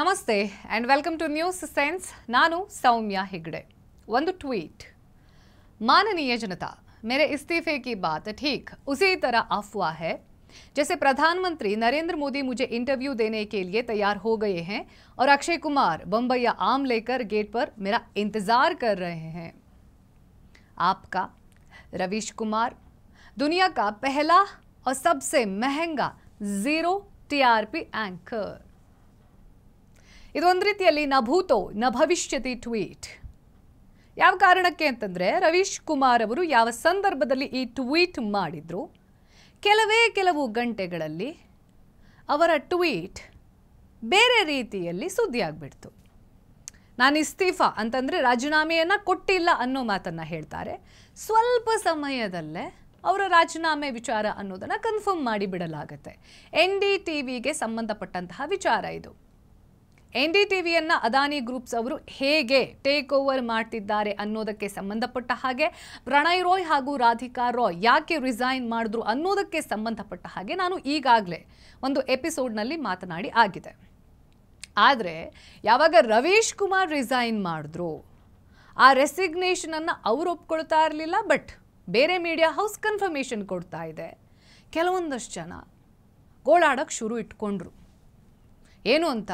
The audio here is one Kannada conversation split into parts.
नमस्ते and welcome to news sense ನಾನು ಸೌಮ್ಯ हिगड़े ಒಂದು ट्वीट माननीय जनता मेरे इस्तीफे की बात ठीक उसी तरह अफवाह है जैसे प्रधानमंत्री नरेंद्र मोदी मुझे इंटरव्यू देने के लिए तैयार हो गए हैं और अक्षय कुमार बम्बैया आम लेकर गेट पर मेरा इंतज़ार कर रहे हैं आपका रवीश कुमार दुनिया का पहला और सबसे महंगा ज़ीरो टीआरपी एंकर ಇದೊಂದು ರೀತಿಯಲ್ಲಿ ನಭೂತೋ ಭೂತೋ ನ ಭವಿಷ್ಯತಿ ಟ್ವೀಟ್ ಯಾವ ಕಾರಣಕ್ಕೆ ಅಂತಂದರೆ ರವೀಶ್ ಕುಮಾರ್ ಅವರು ಯಾವ ಸಂದರ್ಭದಲ್ಲಿ ಈ ಟ್ವೀಟ್ ಮಾಡಿದ್ರು ಕೆಲವೇ ಕೆಲವು ಗಂಟೆಗಳಲ್ಲಿ ಅವರ ಟ್ವೀಟ್ ಬೇರೆ ರೀತಿಯಲ್ಲಿ ಸುದ್ದಿಯಾಗ್ಬಿಡ್ತು ನಾನು ಇಸ್ತೀಫಾ ಅಂತಂದರೆ ರಾಜೀನಾಮೆಯನ್ನು ಕೊಟ್ಟಿಲ್ಲ ಅನ್ನೋ ಮಾತನ್ನು ಹೇಳ್ತಾರೆ ಸ್ವಲ್ಪ ಸಮಯದಲ್ಲೇ ಅವರ ರಾಜೀನಾಮೆ ವಿಚಾರ ಅನ್ನೋದನ್ನು ಕನ್ಫರ್ಮ್ ಮಾಡಿಬಿಡಲಾಗುತ್ತೆ ಎನ್ ಡಿ ಟಿ ವಿಗೆ ಸಂಬಂಧಪಟ್ಟಂತಹ ವಿಚಾರ ಇದು ಎನ್ ಡಿ ಟಿ ವಿಯನ್ನು ಅದಾನಿ ಗ್ರೂಪ್ಸ್ ಅವರು ಹೇಗೆ ಟೇಕ್ ಓವರ್ ಮಾಡ್ತಿದ್ದಾರೆ ಅನ್ನೋದಕ್ಕೆ ಸಂಬಂಧಪಟ್ಟ ಹಾಗೆ ಪ್ರಣಯ್ ರಾಯ್ ಹಾಗೂ ರಾಧಿಕಾ ರಾಯ್ ಯಾಕೆ ರಿಸೈನ್ ಮಾಡಿದ್ರು ಅನ್ನೋದಕ್ಕೆ ಸಂಬಂಧಪಟ್ಟ ಹಾಗೆ ನಾನು ಈಗಾಗಲೇ ಒಂದು ಎಪಿಸೋಡ್ನಲ್ಲಿ ಮಾತನಾಡಿ ಆಗಿದೆ ಆದರೆ ಯಾವಾಗ ರವೀಶ್ ಕುಮಾರ್ ರಿಸೈನ್ ಮಾಡಿದ್ರು ಆ ರೆಸಿಗ್ನೇಷನನ್ನು ಅವರು ಒಪ್ಕೊಳ್ತಾ ಇರಲಿಲ್ಲ ಬಟ್ ಬೇರೆ ಮೀಡಿಯಾ ಹೌಸ್ ಕನ್ಫರ್ಮೇಷನ್ ಕೊಡ್ತಾ ಇದೆ ಕೆಲವೊಂದಷ್ಟು ಜನ ಗೋಳಾಡೋಕ್ಕೆ ಶುರು ಇಟ್ಕೊಂಡ್ರು ಏನು ಅಂತ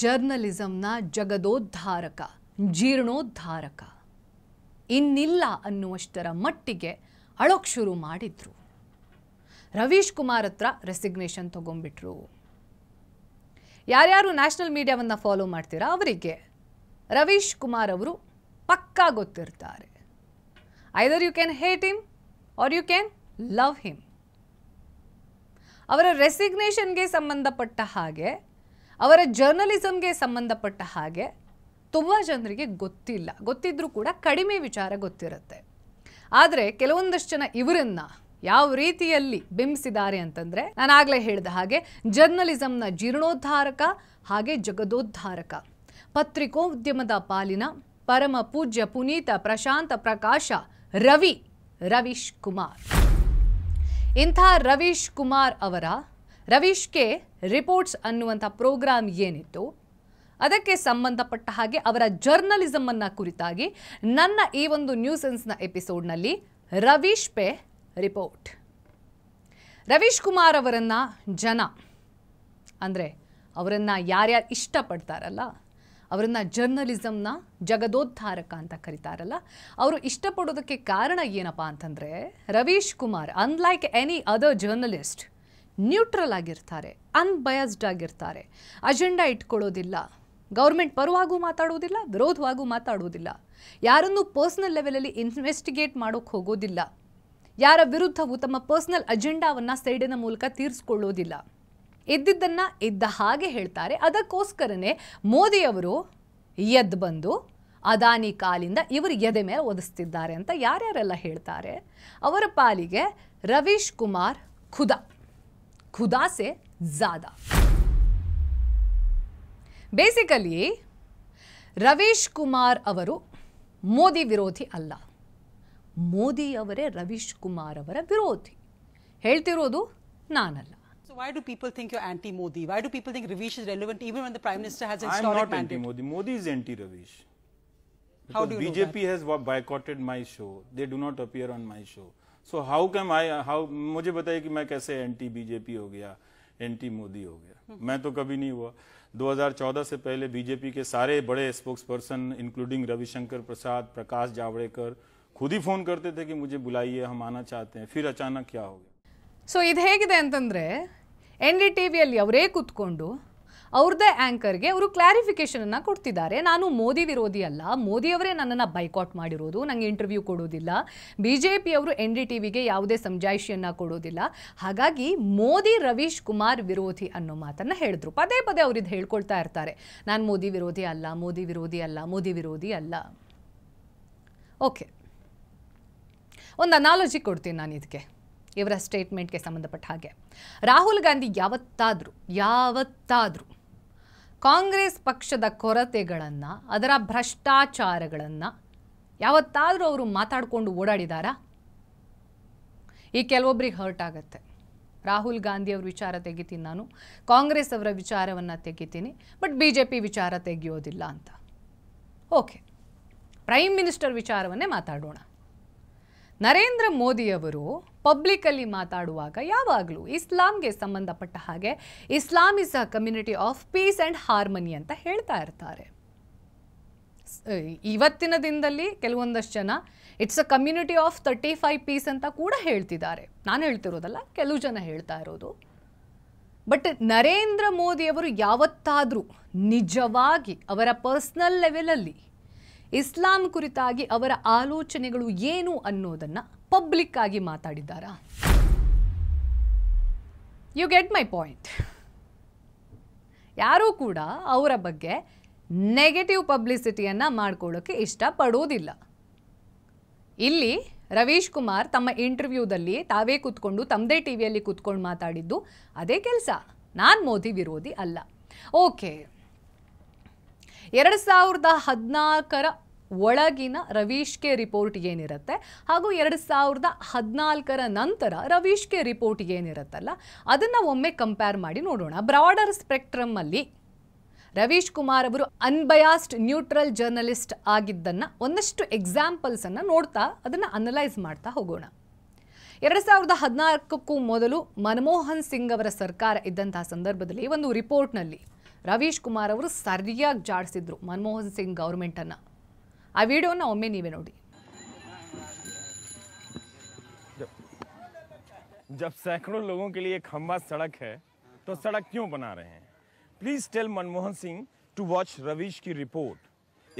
ಜರ್ನಲಿಸಂನ ಜಗದೋದ್ಧಾರಕ ಜೀರ್ಣೋದ್ಧಾರಕ ಇನ್ನಿಲ್ಲ ಅನ್ನುವಷ್ಟರ ಮಟ್ಟಿಗೆ ಅಳೋಕ್ ಶುರು ಮಾಡಿದ್ರು ರವೀಶ್ ಕುಮಾರ್ ಹತ್ರ ರೆಸಿಗ್ನೇಷನ್ ತಗೊಂಡ್ಬಿಟ್ರು ಯಾರ್ಯಾರು ನ್ಯಾಷನಲ್ ಮೀಡಿಯಾವನ್ನು ಫಾಲೋ ಮಾಡ್ತೀರಾ ಅವರಿಗೆ ರವೀಶ್ ಕುಮಾರ್ ಅವರು ಪಕ್ಕಾ ಗೊತ್ತಿರ್ತಾರೆ either you can hate him or you can love him ಅವರ ರೆಸಿಗ್ನೇಷನ್ಗೆ ಸಂಬಂಧಪಟ್ಟ ಹಾಗೆ ಅವರ ಜರ್ನಲಿಸಮ್ಗೆ ಸಂಬಂಧಪಟ್ಟ ಹಾಗೆ ತುಂಬ ಜನರಿಗೆ ಗೊತ್ತಿಲ್ಲ ಗೊತ್ತಿದ್ರೂ ಕೂಡ ಕಡಿಮೆ ವಿಚಾರ ಗೊತ್ತಿರುತ್ತೆ ಆದರೆ ಕೆಲವೊಂದಷ್ಟು ಜನ ಇವರನ್ನ ಯಾವ ರೀತಿಯಲ್ಲಿ ಬಿಂಬಿಸಿದ್ದಾರೆ ಅಂತಂದರೆ ಆಗಲೇ ಹೇಳಿದ ಹಾಗೆ ಜರ್ನಲಿಸಮ್ನ ಜೀರ್ಣೋದ್ಧಾರಕ ಹಾಗೆ ಜಗದೋದ್ಧಾರಕ ಪತ್ರಿಕೋದ್ಯಮದ ಪಾಲಿನ ಪರಮ ಪೂಜ್ಯ ಪುನೀತ ಪ್ರಶಾಂತ ಪ್ರಕಾಶ ರವಿ ರವೀಶ್ ಕುಮಾರ್ ಇಂಥ ರವೀಶ್ ಕುಮಾರ್ ಅವರ ರವೀಶ್ಗೆ ರಿಪೋರ್ಟ್ಸ್ ಅನ್ನುವಂಥ ಪ್ರೋಗ್ರಾಮ್ ಏನಿತ್ತು ಅದಕ್ಕೆ ಸಂಬಂಧಪಟ್ಟ ಹಾಗೆ ಅವರ ಜರ್ನಲಿಸಮನ್ನು ಕುರಿತಾಗಿ ನನ್ನ ಈ ಒಂದು ನ್ಯೂಸೆನ್ಸ್ನ ಎಪಿಸೋಡ್ನಲ್ಲಿ ರವೀಶ್ ಪೆ ರಿಪೋರ್ಟ್ ರವೀಶ್ ಕುಮಾರ್ ಅವರನ್ನು ಜನ ಅಂದರೆ ಅವರನ್ನು ಯಾರ್ಯಾರು ಇಷ್ಟಪಡ್ತಾರಲ್ಲ ಅವರನ್ನು ಜರ್ನಲಿಸಮ್ನ ಜಗದೋದ್ಧಾರಕ ಅಂತ ಕರೀತಾರಲ್ಲ ಅವರು ಇಷ್ಟಪಡೋದಕ್ಕೆ ಕಾರಣ ಏನಪ್ಪ ಅಂತಂದರೆ Ravish Kumar unlike any other journalist neutral ಆಗಿರ್ತಾರೆ ಅನ್ಬಯಸ್ಡ್ ಆಗಿರ್ತಾರೆ ಅಜೆಂಡಾ ಇಟ್ಕೊಳ್ಳೋದಿಲ್ಲ ಗೌರ್ಮೆಂಟ್ ಪರವಾಗೂ ಮಾತಾಡೋದಿಲ್ಲ ವಿರೋಧವಾಗೂ ಮಾತಾಡೋದಿಲ್ಲ ಯಾರನ್ನೂ ಪರ್ಸ್ನಲ್ ಲೆವೆಲಲ್ಲಿ ಇನ್ವೆಸ್ಟಿಗೇಟ್ ಮಾಡೋಕ್ಕೆ ಹೋಗೋದಿಲ್ಲ ಯಾರ ವಿರುದ್ಧವೂ ತಮ್ಮ ಪರ್ಸ್ನಲ್ ಅಜೆಂಡಾವನ್ನು ಸೈಡಿನ ಮೂಲಕ ತೀರಿಸ್ಕೊಳ್ಳೋದಿಲ್ಲ ಇದ್ದಿದ್ದನ್ನು ಇದ್ದ ಹಾಗೆ ಹೇಳ್ತಾರೆ ಅದಕ್ಕೋಸ್ಕರನೇ ಮೋದಿಯವರು ಎದ್ದು ಬಂದು ಅದಾನಿ ಕಾಲಿಂದ ಇವರು ಎದೆ ಮೇಲೆ ಒದಿಸ್ತಿದ್ದಾರೆ ಅಂತ ಯಾರ್ಯಾರೆಲ್ಲ ಹೇಳ್ತಾರೆ ಅವರ ಪಾಲಿಗೆ ರವೀಶ್ ಕುಮಾರ್ ಖುದಾ ಖುದಾಸೆ ज्यादा बेसिकली ಬೇಸಿಕಲಿ ರವೀಶ್ ಕುಮಾರ್ ಅವರು ಮೋದಿ ವಿರೋಧಿ ಅಲ್ಲ ಮೋದಿಯವರೇ ರವೀಶ್ ಕುಮಾರ್ ಅವರ ವಿರೋಧಿ ಹೇಳ್ತಿರೋದು ನಾನಲ್ಲ So why do people think you're anti-Modi? Why do people think Ravish is relevant even when the Prime Minister has a historic mandate? I'm not anti-Modi. Modi is anti-Ravish. How do you BJP know that? BJP has boycotted my show. They do not appear on my show. So how can I, how, मुझे बताइए कि मैं कैसे anti-BJP हो गया? एंटी मोदी हो गया मैं तो कभी नहीं हुआ 2014 से पहले बीजेपी के सारे बड़े spokesperson including Ravishankar Prasad Prakash Javadekar खुद ही फोन करते थे कि मुझे बुलाइए हम आना चाहते हैं फिर अचानक क्या हो गया सो ಅಂತಂದರೆ ಎನ್ ಡಿ ಟಿ ವಿಯಲ್ಲಿ ಅವರೇ ಕೂತ್ಕೊಂಡು ಅವ್ರದೇ ಆ್ಯಂಕರ್ಗೆ ಅವರು ಕ್ಲಾರಿಫಿಕೇಷನನ್ನು ಕೊಡ್ತಿದ್ದಾರೆ ನಾನು ಮೋದಿ ವಿರೋಧಿ ಅಲ್ಲ ಮೋದಿಯವರೇ ನನ್ನನ್ನು ಬೈಕಾಟ್ ಮಾಡಿರೋದು ನನಗೆ ಇಂಟರ್ವ್ಯೂ ಕೊಡೋದಿಲ್ಲ ಬಿ ಜೆ ಪಿಯವರು ಎನ್ ಡಿ ಟಿ ವಿಗೆ ಯಾವುದೇ ಸಮಜಾಯಿಷಿಯನ್ನು ಕೊಡೋದಿಲ್ಲ ಹಾಗಾಗಿ ಮೋದಿ ರವೀಶ್ ಕುಮಾರ್ ವಿರೋಧಿ ಅನ್ನೋ ಮಾತನ್ನು ಹೇಳಿದ್ರು ಪದೇ ಪದೇ ಅವ್ರಿದ್ದು ಹೇಳ್ಕೊಳ್ತಾ ಇರ್ತಾರೆ ನಾನು ಮೋದಿ ವಿರೋಧಿ ಅಲ್ಲ ಮೋದಿ ವಿರೋಧಿ ಅಲ್ಲ ಮೋದಿ ವಿರೋಧಿ ಅಲ್ಲ ಓಕೆ ಒಂದು ಅನಾಲಜಿ ಕೊಡ್ತೀನಿ ನಾನು ಇದಕ್ಕೆ ಇವರ ಸ್ಟೇಟ್ಮೆಂಟ್ಗೆ ಸಂಬಂಧಪಟ್ಟ ಹಾಗೆ ರಾಹುಲ್ ಗಾಂಧಿ ಯಾವತ್ತಾದರೂ ಯಾವತ್ತಾದರೂ ಕಾಂಗ್ರೆಸ್ ಪಕ್ಷದ ಕೊರತೆಗಳನ್ನು ಅದರ ಭ್ರಷ್ಟಾಚಾರಗಳನ್ನು ಯಾವತ್ತಾದರೂ ಅವರು ಮಾತಾಡಿಕೊಂಡು ಓಡಾಡಿದಾರಾ ಈ ಕೆಲವೊಬ್ಬರಿಗೆ ಹರ್ಟ್ ಆಗುತ್ತೆ ರಾಹುಲ್ ಗಾಂಧಿ ವಿಚಾರ ತೆಗಿತೀನಿ ನಾನು ಕಾಂಗ್ರೆಸ್ ಅವರ ವಿಚಾರವನ್ನು ತೆಗಿತೀನಿ ಬಟ್ ಬಿ ಜೆ ಪಿ ವಿಚಾರ ತೆಗೆಯೋದಿಲ್ಲ ಅಂತ ಓಕೆ ಪ್ರೈಮ್ ಮಿನಿಸ್ಟರ್ ವಿಚಾರವನ್ನೇ ಮಾತಾಡೋಣ ನರೇಂದ್ರ ಮೋದಿಯವರು ಪಬ್ಲಿಕಲ್ಲಿ ಮಾತಾಡುವಾಗ ಯಾವಾಗಲೂ ಇಸ್ಲಾಂಗೆ ಸಂಬಂಧಪಟ್ಟ ಹಾಗೆ Islam is a community of peace and harmony ಅಂತ ಹೇಳ್ತಾ ಇರ್ತಾರೆ ಇವತ್ತಿನ ದಿನದಲ್ಲಿ ಕೆಲವೊಂದಷ್ಟು ಜನ it's a community of thirty five peace ಅಂತ ಕೂಡ ಹೇಳ್ತಿದ್ದಾರೆ ನಾನು ಹೇಳ್ತಿರೋದಲ್ಲ ಕೆಲವು ಜನ ಹೇಳ್ತಾ ಇರೋದು ಬಟ್ ನರೇಂದ್ರ ಮೋದಿಯವರು ಯಾವತ್ತಾದರೂ ನಿಜವಾಗಿ ಅವರ ಪರ್ಸ್ನಲ್ ಲೆವೆಲಲ್ಲಿ ಇಸ್ಲಾಂ ಕುರಿತಾಗಿ ಅವರ ಆಲೋಚನೆಗಳು ಏನು ಅನ್ನೋದನ್ನು ಪಬ್ಲಿಕ್ ಆಗಿ ಮಾತಾಡಿದ್ದಾರಾ ಯು ಗೆಟ್ ಮೈ ಪಾಯಿಂಟ್ ಯಾರೂ ಕೂಡ ಅವರ ಬಗ್ಗೆ ನೆಗೆಟಿವ್ ಪಬ್ಲಿಸಿಟಿಯನ್ನು ಮಾಡ್ಕೊಳ್ಳೋಕ್ಕೆ ಇಷ್ಟಪಡೋದಿಲ್ಲ ಇಲ್ಲಿ ರವೀಶ್ ಕುಮಾರ್ ತಮ್ಮ ಇಂಟರ್ವ್ಯೂದಲ್ಲಿ ತಾವೇ ಕೂತ್ಕೊಂಡು ತಮ್ಮದೇ ಟಿ ವಿಯಲ್ಲಿ ಕೂತ್ಕೊಂಡು ಮಾತಾಡಿದ್ದು ಅದೇ ಕೆಲಸ ನಾನು ಮೋದಿ ವಿರೋಧಿ ಅಲ್ಲ ಓಕೆ ಎರಡು ಸಾವಿರದ ಹದಿನಾಲ್ಕರ ಒಳಗಿನ ರವೀಶ್ಗೆ ರಿಪೋರ್ಟ್ ಏನಿರುತ್ತೆ ಹಾಗೂ ಎರಡು ಸಾವಿರದ ಹದಿನಾಲ್ಕರ ನಂತರ ರವೀಶ್ಗೆ ರಿಪೋರ್ಟ್ ಏನಿರುತ್ತಲ್ಲ ಅದನ್ನು ಒಮ್ಮೆ ಕಂಪೇರ್ ಮಾಡಿ ನೋಡೋಣ ಬ್ರಾಡರ್ ಸ್ಪೆಕ್ಟ್ರಮ್ಮಲ್ಲಿ ರವೀಶ್ ಕುಮಾರ್ ಅವರು ಅನ್ಬಯಾಸ್ಡ್ ನ್ಯೂಟ್ರಲ್ ಜರ್ನಲಿಸ್ಟ್ ಆಗಿದ್ದನ್ನು ಒಂದಷ್ಟು ಎಕ್ಸಾಂಪಲ್ಸನ್ನು ನೋಡ್ತಾ ಅದನ್ನು ಅನಲೈಸ್ ಮಾಡ್ತಾ ಹೋಗೋಣ ಎರಡು ಸಾವಿರದ ಹದಿನಾಲ್ಕಕ್ಕೂ ಮೊದಲು ಮನಮೋಹನ್ ಸಿಂಗ್ ಅವರ ಸರ್ಕಾರ ಇದ್ದಂತಹ ಸಂದರ್ಭದಲ್ಲಿ ಒಂದು ರಿಪೋರ್ಟ್ನಲ್ಲಿ ರವೀಶ್ ಕುಮಾರ್ ಅವರು ಸರಿಯಾಗಿ ಜಾಡಿಸಿದ್ರು ಮನಮೋಹನ್ ಸಿಂಗ್ ಗೌರ್ಮೆಂಟನ್ನು आडियो ವಿಡಿಯೋನ नो जब सैकड़ों लोगों के लिए खंबा सड़क है तो सड़क क्यों बना रहे हैं please tell Manmohan Singh to watch Ravish की रिपोर्ट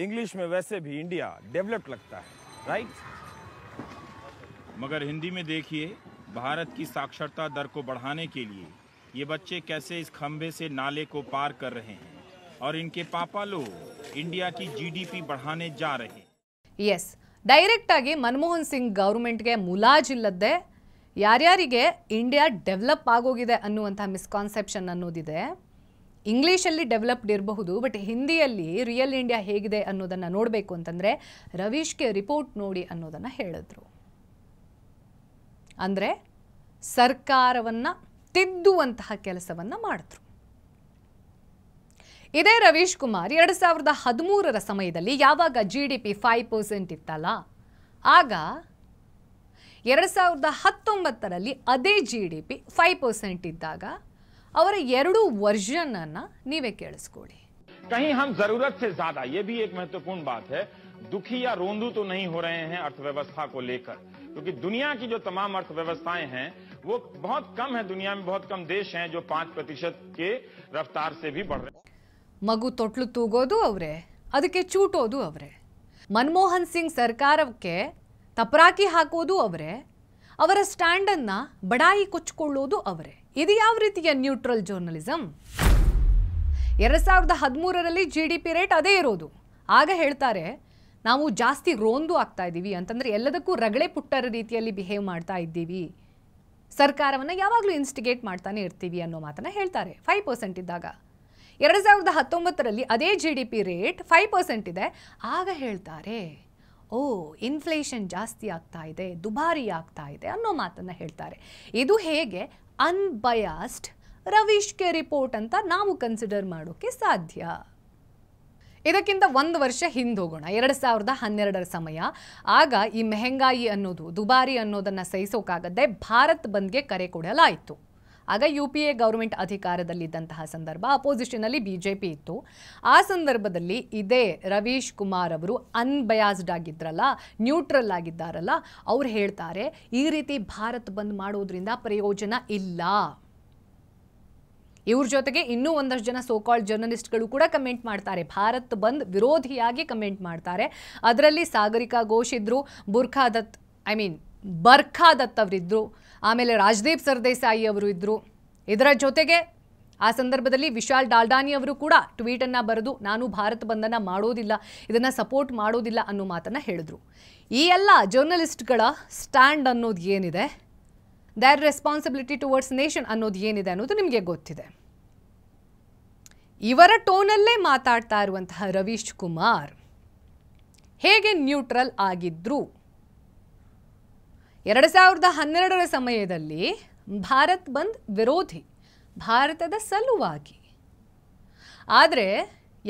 इंग्लिश में वैसे भी इंडिया डेवलप लगता है राइट मगर हिंदी में देखिए भारत की साक्षरता दर को बढ़ाने के लिए ये बच्चे कैसे इस खंबे से नाले को पार कर रहे हैं और इनके पापा लोग इंडिया की जीडीपी बढ़ाने जा रहे हैं ಎಸ್ ಡೈರೆಕ್ಟಾಗಿ ಮನಮೋಹನ್ ಸಿಂಗ್ ಗೌರ್ಮೆಂಟ್ಗೆ ಮುಲಾಜಿಲ್ಲದೆ ಯಾರ್ಯಾರಿಗೆ ಇಂಡಿಯಾ ಡೆವಲಪ್ ಆಗೋಗಿದೆ ಅನ್ನುವಂಥ ಮಿಸ್ಕಾನ್ಸೆಪ್ಷನ್ ಅನ್ನೋದಿದೆ ಇಂಗ್ಲೀಷಲ್ಲಿ ಡೆವಲಪ್ಡ್ ಇರಬಹುದು ಬಟ್ ಹಿಂದಿಯಲ್ಲಿ ರಿಯಲ್ ಇಂಡಿಯಾ ಹೇಗಿದೆ ಅನ್ನೋದನ್ನು ನೋಡಬೇಕು ಅಂತಂದರೆ ರವೀಶ್ಗೆ ರಿಪೋರ್ಟ್ ನೋಡಿ ಅನ್ನೋದನ್ನು ಹೇಳಿದ್ರು ಅಂದರೆ ಸರ್ಕಾರವನ್ನು ತಿದ್ದುವಂತಹ ಕೆಲಸವನ್ನು ಮಾಡಿದ್ರು ಇದೇ ರವೀಶ್ ಕುಮಾರ್ एर ಸಾವಿರದ ಹದಿಮೂರರ ಸಮಯದಲ್ಲಿ ಯಾವಾಗ G D P five percent ಇತ್ತಲ್ಲ ಆಗ ಎರಡು ಸಾವಿರದ ಹತ್ತೊಂಬತ್ತರಲ್ಲಿ ಅದೇ ಜಿ ಫೈವ್ ಪರ್ಸೆಂಟ್ ಇದ್ದಾಗ ಅವರ ಎರಡು ವರ್ಷನ್ ಅನ್ನ ನೀವೇ ಕೇಳಿಸ್ಕೊಳ್ಳಿ कहीं हम जरूरत से ज्यादा ये भी एक महत्वपूर्ण बात है दुखी या रोंदू तो नहीं हो रहे हैं अर्थव्यवस्था को लेकर क्योंकि दुनिया की जो तमाम अर्थव्यवस्थाएं हैं वो बहुत कम है दुनिया में बहुत कम देश हैं जो पांच प्रतिशत के रफ्तार से भी बढ़ रहे हैं ಮಗು ತೊಟ್ಲು ತೂಗೋದು ಅವರೇ ಅದಕ್ಕೆ ಚೂಟೋದು ಅವರೇ ಮನಮೋಹನ್ ಸಿಂಗ್ ಸರ್ಕಾರಕ್ಕೆ ತಪರಾಕಿ ಹಾಕೋದು ಅವರೇ ಅವರ ಸ್ಟ್ಯಾಂಡನ್ನು ಬಡಾಯಿ ಕೊಚ್ಚಿಕೊಳ್ಳೋದು ಅವರೇ ಇದು ಯಾವ ರೀತಿಯ ನ್ಯೂಟ್ರಲ್ ಜರ್ನಲಿಸಮ್ ಎರಡು ಸಾವಿರದ ಹದಿಮೂರರಲ್ಲಿ ಜಿ ಡಿ ಪಿ ರೇಟ್ ಅದೇ ಇರೋದು ಆಗ ಹೇಳ್ತಾರೆ ನಾವು ಜಾಸ್ತಿ ರೋಂದು ಆಗ್ತಾ ಇದ್ದೀವಿ ಅಂತಂದರೆ ಎಲ್ಲದಕ್ಕೂ ರಗಳೆ ಪುಟ್ಟರ ರೀತಿಯಲ್ಲಿ ಬಿಹೇವ್ ಮಾಡ್ತಾ ಇದ್ದೀವಿ ಸರ್ಕಾರವನ್ನು ಯಾವಾಗಲೂ ಇನ್ಸ್ಟಿಗೇಟ್ ಮಾಡ್ತಾನೆ ಇರ್ತೀವಿ ಅನ್ನೋ ಮಾತನ್ನು ಹೇಳ್ತಾರೆ ಫೈವ್ ಪರ್ಸೆಂಟ್ ಇದ್ದಾಗ ಎರಡು ಸಾವಿರದ ಹತ್ತೊಂಬತ್ತರಲ್ಲಿ ಅದೇ G D P rate five percent ಇದೆ ಆಗ ಹೇಳ್ತಾರೆ ಓ ಇನ್ಫ್ಲೇಷನ್ ಜಾಸ್ತಿ ಆಗ್ತಾ ಇದೆ ದುಬಾರಿ ಆಗ್ತಾ ಇದೆ ಅನ್ನೋ ಮಾತನ್ನು ಹೇಳ್ತಾರೆ ಇದು ಹೇಗೆ ಅನ್ಬಯಾಸ್ಡ್ ರವೀಶ್ಗೆ ರಿಪೋರ್ಟ್ ಅಂತ ನಾವು ಕನ್ಸಿಡರ್ ಮಾಡೋಕ್ಕೆ ಸಾಧ್ಯ ಇದಕ್ಕಿಂತ ಒಂದು ವರ್ಷ ಹಿಂದೋಗೋಣ ಎರಡು ಸಾವಿರದ ಹನ್ನೆರಡರ ಸಮಯ ಆಗ ಈ ಮೆಹಂಗಾಯಿ ಅನ್ನೋದು ದುಬಾರಿ ಅನ್ನೋದನ್ನು ಸಹಿಸೋಕ್ಕಾಗದೆ ಭಾರತ್ ಬಂದ್ಗೆ ಕರೆ ಕೊಡಲಾಯಿತು ಆಗ ಯು ಪಿ ಎ ಗೌರ್ಮೆಂಟ್ ಅಧಿಕಾರದಲ್ಲಿದ್ದಂತಹ ಸಂದರ್ಭ ಜೆ ಪಿ ಇತ್ತು ಆ ಸಂದರ್ಭದಲ್ಲಿ ಇದೇ ರವೀಶ್ ಕುಮಾರ್ ಅವರು ಅನ್ಬಯಾಸ್ಡ್ ಆಗಿದ್ರಲ್ಲ ನ್ಯೂಟ್ರಲ್ ಆಗಿದ್ದಾರಲ್ಲ ಅವ್ರು ಹೇಳ್ತಾರೆ ಈ ರೀತಿ ಭಾರತ್ ಬಂದ್ ಮಾಡೋದ್ರಿಂದ ಪ್ರಯೋಜನ ಇಲ್ಲ ಇವ್ರ ಜೊತೆಗೆ ಇನ್ನೂ ಒಂದಷ್ಟು ಜನ ಸೋಕಾಲ್ಡ್ ಜರ್ನಲಿಸ್ಟ್ಗಳು ಕೂಡ ಕಮೆಂಟ್ ಮಾಡ್ತಾರೆ ಭಾರತ್ ಬಂದ್ ವಿರೋಧಿಯಾಗಿ ಕಮೆಂಟ್ ಮಾಡ್ತಾರೆ ಅದರಲ್ಲಿ ಸಾಗರಿಕಾ ಘೋಷ್ ಇದ್ರು ಬುರ್ಖಾದತ್ ಐ ಮೀನ್ ಬರ್ಖಾ ಅವರಿದ್ದರು ಆಮೇಲೆ ರಾಜದೀಪ್ ಸರ್ದೇಸಾಯಿ ಅವರು ಇದ್ದರು ಇದರ ಜೊತೆಗೆ ಆ ಸಂದರ್ಭದಲ್ಲಿ ವಿಶಾಲ್ ಡಾಲ್ಡಾನಿ ಅವರು ಕೂಡ ಟ್ವೀಟನ್ನು ಬರೆದು ನಾನು ಭಾರತ ಬಂಧನ ಮಾಡೋದಿಲ್ಲ ಇದನ್ನು ಸಪೋರ್ಟ್ ಮಾಡೋದಿಲ್ಲ ಅನ್ನೋ ಮಾತನ್ನು ಹೇಳಿದರು ಈ ಎಲ್ಲ ಜರ್ನಲಿಸ್ಟ್ಗಳ ಸ್ಟ್ಯಾಂಡ್ ಅನ್ನೋದು ಏನಿದೆ ದ್ಯಾರ್ ರೆಸ್ಪಾನ್ಸಿಬಿಲಿಟಿ ಟುವರ್ಡ್ಸ್ ನೇಷನ್ ಅನ್ನೋದು ಏನಿದೆ ಅನ್ನೋದು ನಿಮಗೆ ಗೊತ್ತಿದೆ ಇವರ ಟೋನಲ್ಲೇ ಮಾತಾಡ್ತಾ ಇರುವಂತಹ ರವೀಶ್ ಕುಮಾರ್ ಹೇಗೆ ನ್ಯೂಟ್ರಲ್ ಆಗಿದ್ರು ಎರಡು ಸಾವಿರದ ಹನ್ನೆರಡರ ಸಮಯದಲ್ಲಿ ಭಾರತ್ ಬಂದ್ ವಿರೋಧಿ ಭಾರತದ ಸಲುವಾಗಿ ಆದರೆ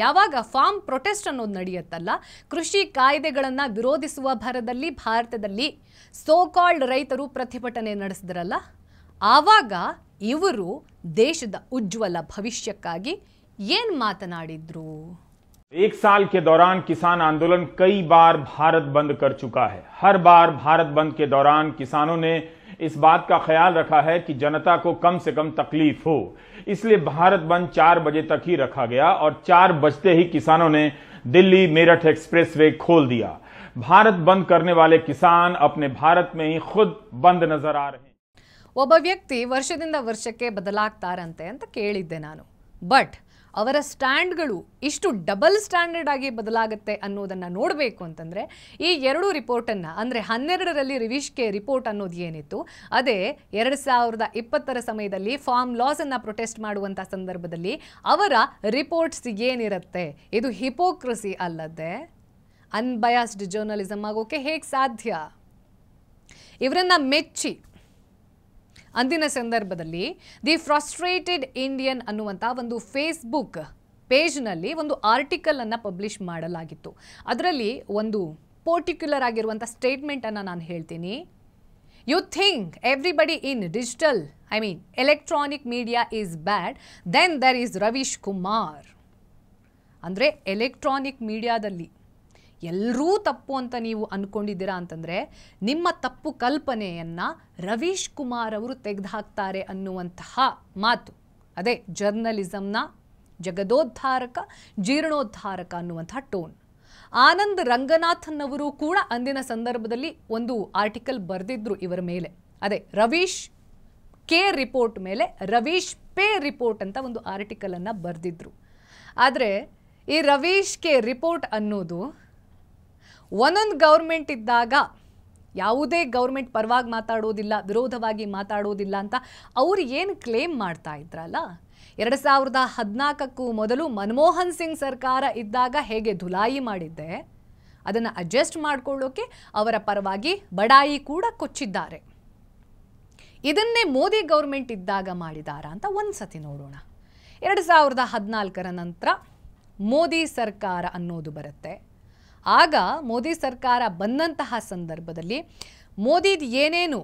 ಯಾವಾಗ ಫಾರ್ಮ್ ಪ್ರೊಟೆಸ್ಟ್ ಅನ್ನೋದು ನಡೆಯುತ್ತಲ್ಲ ಕೃಷಿ ಕಾಯ್ದೆಗಳನ್ನು ವಿರೋಧಿಸುವ ಭರದಲ್ಲಿ ಭಾರತದಲ್ಲಿ ಸೋ ರೈತರು ಪ್ರತಿಭಟನೆ ನಡೆಸಿದ್ರಲ್ಲ ಆವಾಗ ಇವರು ದೇಶದ ಉಜ್ವಲ ಭವಿಷ್ಯಕ್ಕಾಗಿ ಏನು ಮಾತನಾಡಿದ್ರು एक साल के दौरान किसान आंदोलन कई बार भारत बंद कर चुका है हर बार भारत बंद के दौरान किसानों ने इस बात का ख्याल रखा है कि जनता को कम से कम तकलीफ हो इसलिए भारत बंद चार बजे तक ही रखा गया और चार बजते ही किसानों ने दिल्ली मेरठ एक्सप्रेसवे खोल दिया भारत बंद करने वाले किसान अपने भारत में ही खुद बंद नजर आ रहे वह ಒಬ್ಬ ವ್ಯಕ್ತಿ ವರ್ಷದಿಂದ ವರ್ಷಕ್ಕೆ ಬದಲಾಗ್ತಾರಂತೆ ಅಂತ ಕೇಳಿದ್ದೆ ನಾನು ಬಟ್ ಅವರ ಸ್ಟ್ಯಾಂಡ್ಗಳು ಇಷ್ಟು ಡಬಲ್ ಸ್ಟ್ಯಾಂಡರ್ಡ್ ಆಗಿ ಬದಲಾಗುತ್ತೆ ಅನ್ನೋದನ್ನು ನೋಡಬೇಕು ಅಂತಂದರೆ ಈ ಎರಡು ರಿಪೋರ್ಟನ್ನು ಅಂದರೆ ಹನ್ನೆರಡರಲ್ಲಿ ರಿವಿಶ್ಗೆ ರಿಪೋರ್ಟ್ ಅನ್ನೋದು ಏನಿತ್ತು ಅದೇ ಎರಡು ಸಾವಿರದ ಇಪ್ಪತ್ತರ ಸಮಯದಲ್ಲಿ ಫಾರ್ಮ್ ಲಾಸನ್ನು ಪ್ರೊಟೆಸ್ಟ್ ಮಾಡುವಂಥ ಸಂದರ್ಭದಲ್ಲಿ ಅವರ ರಿಪೋರ್ಟ್ಸ್ ಏನಿರುತ್ತೆ ಇದು ಹಿಪೋಕ್ರಸಿ ಅಲ್ಲದೆ ಅನ್ಬಯಾಸ್ಡ್ ಜರ್ನಲಿಸಮ್ ಆಗೋಕೆ ಹೇಗೆ ಸಾಧ್ಯ ಇವರನ್ನು ಮೆಚ್ಚಿ ಅಂದಿನ ಸಂದರ್ಭದಲ್ಲಿ ದಿ ಫ್ರಸ್ಟ್ರೇಟೆಡ್ ಇಂಡಿಯನ್ ಅನ್ನುವಂಥ ಒಂದು ಫೇಸ್ಬುಕ್ ಪೇಜ್ನಲ್ಲಿ ಒಂದು ಆರ್ಟಿಕಲನ್ನು ಪಬ್ಲಿಷ್ ಮಾಡಲಾಗಿತ್ತು ಅದರಲ್ಲಿ ಒಂದು ಪರ್ಟಿಕ್ಯುಲರ್ ಆಗಿರುವಂಥ ಸ್ಟೇಟ್ಮೆಂಟನ್ನು ನಾನು ಹೇಳ್ತೀನಿ you think everybody in digital I mean electronic media is bad then there is Ravish Kumar ಅಂದರೆ ಎಲೆಕ್ಟ್ರಾನಿಕ್ ಮೀಡಿಯಾದಲ್ಲಿ ಎಲ್ಲರೂ ತಪ್ಪು ಅಂತ ನೀವು ಅಂದ್ಕೊಂಡಿದ್ದೀರಾ ಅಂತಂದರೆ ನಿಮ್ಮ ತಪ್ಪು ಕಲ್ಪನೆಯನ್ನು ರವೀಶ್ ಕುಮಾರ್ ಅವರು ತೆಗೆದುಹಾಕ್ತಾರೆ ಅನ್ನುವಂತಹ ಮಾತು ಅದೇ ಜರ್ನಲಿಸಮ್ನ ಜಗದೋದ್ಧಾರಕ ಜೀರ್ಣೋದ್ಧಾರಕ ಅನ್ನುವಂಥ ಟೋನ್ ಆನಂದ್ ರಂಗನಾಥನ್ ಅವರು ಕೂಡ ಅಂದಿನ ಸಂದರ್ಭದಲ್ಲಿ ಒಂದು ಆರ್ಟಿಕಲ್ ಬರೆದಿದ್ರು ಇವರ ಮೇಲೆ ಅದೇ ರವೀಶ್ ಕೆ ರಿಪೋರ್ಟ್ ಮೇಲೆ ರವೀಶ್ ಪೇ ರಿಪೋರ್ಟ್ ಅಂತ ಒಂದು ಆರ್ಟಿಕಲನ್ನು ಬರೆದಿದ್ರು ಆದರೆ ಈ ರವೀಶ್ ಕೆ ರಿಪೋರ್ಟ್ ಅನ್ನೋದು ಒಂದೊಂದು ಗೌರ್ಮೆಂಟ್ ಇದ್ದಾಗ ಯಾವುದೇ ಗೌರ್ಮೆಂಟ್ ಪರವಾಗಿ ಮಾತಾಡೋದಿಲ್ಲ ವಿರೋಧವಾಗಿ ಮಾತಾಡೋದಿಲ್ಲ ಅಂತ ಅವರು ಏನು ಕ್ಲೇಮ್ ಮಾಡ್ತಾ ಇದ್ರಲ್ಲ ಎರಡು ಸಾವಿರದ ಹದಿನಾಲ್ಕಕ್ಕೂ ಮೊದಲು ಮನಮೋಹನ್ ಸಿಂಗ್ ಸರ್ಕಾರ ಇದ್ದಾಗ ಹೇಗೆ ಧುಲಾಯಿ ಮಾಡಿದ್ದೆ ಅದನ್ನು ಅಡ್ಜಸ್ಟ್ ಮಾಡಿಕೊಳ್ಳೋಕೆ ಅವರ ಪರವಾಗಿ ಬಡಾಯಿ ಕೂಡ ಕೊಚ್ಚಿದ್ದಾರೆ ಇದನ್ನೇ ಮೋದಿ ಗೌರ್ಮೆಂಟ್ ಇದ್ದಾಗ ಮಾಡಿದಾರ ಅಂತ ಒಂದು ಸತಿ ನೋಡೋಣ ಎರಡು ಸಾವಿರದ ಹದಿನಾಲ್ಕರ ನಂತರ ಮೋದಿ ಸರ್ಕಾರ ಅನ್ನೋದು ಬರುತ್ತೆ ಆಗ ಮೋದಿ ಸರ್ಕಾರ ಬಂದಂತಹ ಸಂದರ್ಭದಲ್ಲಿ ಮೋದಿದು ಏನೇನು